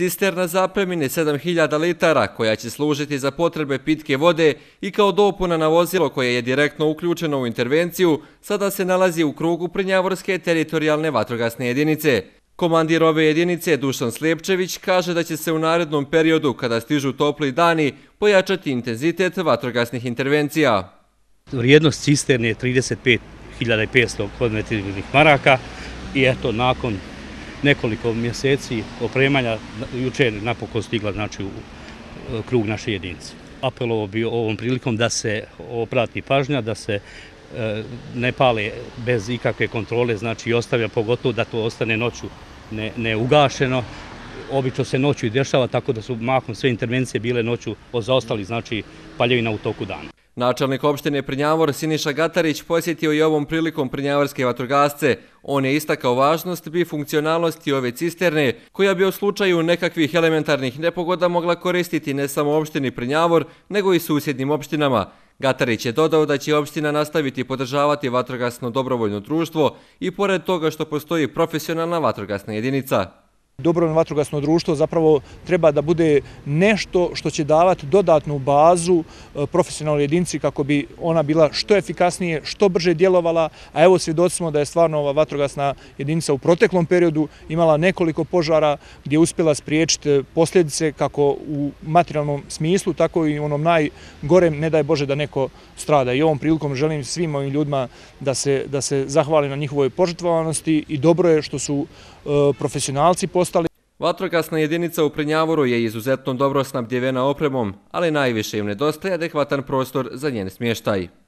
Cisterna zapremine 7000 litara koja će služiti za potrebe pitke vode i kao dopuna na vozilo koje je direktno uključeno u intervenciju, sada se nalazi u krugu Prnjavorske teritorijalne vatrogasne jedinice. Komandir ove jedinice, Dušan Slijepčević, kaže da će se u narednom periodu, kada stižu topli dani, pojačati intenzitet vatrogasnih intervencija. Vrijednost cisterne je 35.500 kvadratnih maraka i eto, nakon nekoliko mjeseci opremanja juče napokon stigla znači, u krug naše jedinice. Apelovo bi ovom prilikom da se oprati pažnja, da se e, ne pale bez ikakve kontrole, znači i ostavlja pogotovo da to ostane noću ne, ne ugašeno. Obično se noću i dešava, tako da su mahom sve intervencije bile noću od zaostali, znači paljevina u toku dana. Načelnik opštine Prnjavor Siniša Gatarić posjetio i ovom prilikom prnjavorske vatrogasce. On je istakao važnost bi funkcionalnosti ove cisterne, koja bi u slučaju nekakvih elementarnih nepogoda mogla koristiti ne samo opštini Prnjavor, nego i susjednim opštinama. Gatarić je dodao da će opština nastaviti podržavati vatrogasno dobrovoljno društvo i pored toga što postoji profesionalna vatrogasna jedinica. Dobrovoljno vatrogasno društvo zapravo treba da bude nešto što će davati dodatnu bazu e, profesionalnoj jedinci kako bi ona bila što efikasnije, što brže djelovala, a evo svjedoci smo da je stvarno ova vatrogasna jedinica u proteklom periodu imala nekoliko požara gdje je uspjela spriječiti e, posljedice kako u materijalnom smislu, tako i u onom najgorem, ne daj Bože da neko strada. I ovom prilikom želim svim ovim ljudima da se zahvali na njihovoj požetvovanosti i dobro je što su e, profesionalci postavljeni Vatrogasna jedinica u Prenjavoru je izuzetno dobro snabdjevena opremom, ali najviše im nedostaje adekvatan prostor za njen smještaj.